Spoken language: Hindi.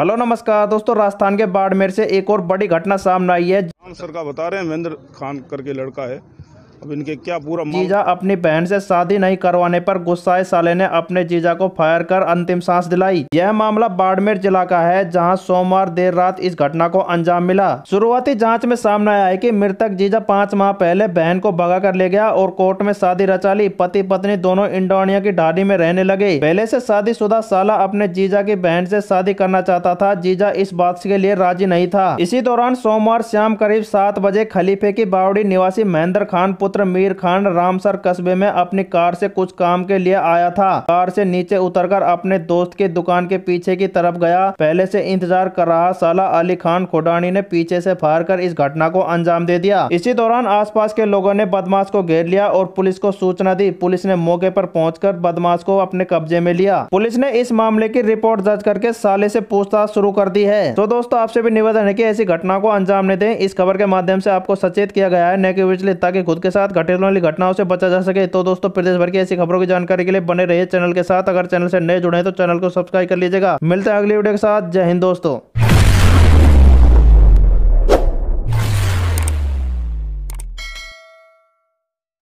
हेलो नमस्कार दोस्तों राजस्थान के बाड़मेर से एक और बड़ी घटना सामने आई है सर का बता रहे हैं महेंद्र खान करके लड़का है अब इनके क्या पूरा जीजा अपनी बहन से शादी नहीं करवाने पर गुस्साए साले ने अपने जीजा को फायर कर अंतिम सांस दिलाई यह मामला बाड़मेर जिला का है जहां सोमवार देर रात इस घटना को अंजाम मिला शुरुआती जांच में सामने आया कि मृतक जीजा पाँच माह पहले बहन को भगा कर ले गया और कोर्ट में शादी रचा ली पति पत्नी दोनों इंडोनिया की ढाडी में रहने लगे पहले ऐसी शादी साला अपने जीजा की बहन ऐसी शादी करना चाहता था जीजा इस बात के लिए राजी नहीं था इसी दौरान सोमवार शाम करीब सात बजे खलीफे की बावड़ी निवासी महेंद्र खान पुत्र पुत्र मीर खान रामसर कस्बे में अपनी कार से कुछ काम के लिए आया था कार से नीचे उतरकर अपने दोस्त की दुकान के पीछे की तरफ गया पहले से इंतजार कर रहा साला अली खान खोडानी ने पीछे से फायर कर इस घटना को अंजाम दे दिया इसी दौरान आसपास के लोगों ने बदमाश को घेर लिया और पुलिस को सूचना दी पुलिस ने मौके पर पहुँच बदमाश को अपने कब्जे में लिया पुलिस ने इस मामले की रिपोर्ट दर्ज करके साले ऐसी पूछताछ शुरू कर दी है तो दोस्तों आपसे भी निवेदन है की ऐसी घटना को अंजाम न दे इस खबर के माध्यम ऐसी आपको सचेत किया गया है न कि खुद के साथ साथ घटित होने वाली घटनाओं से बचा जा सके तो दोस्तों प्रदेश भर की ऐसी खबरों की जानकारी के लिए बने रहिए चैनल के साथ अगर चैनल से नए जुड़े तो चैनल को सब्सक्राइब कर लीजिएगा मिलते हैं अगली वीडियो के साथ जय हिंद दोस्तों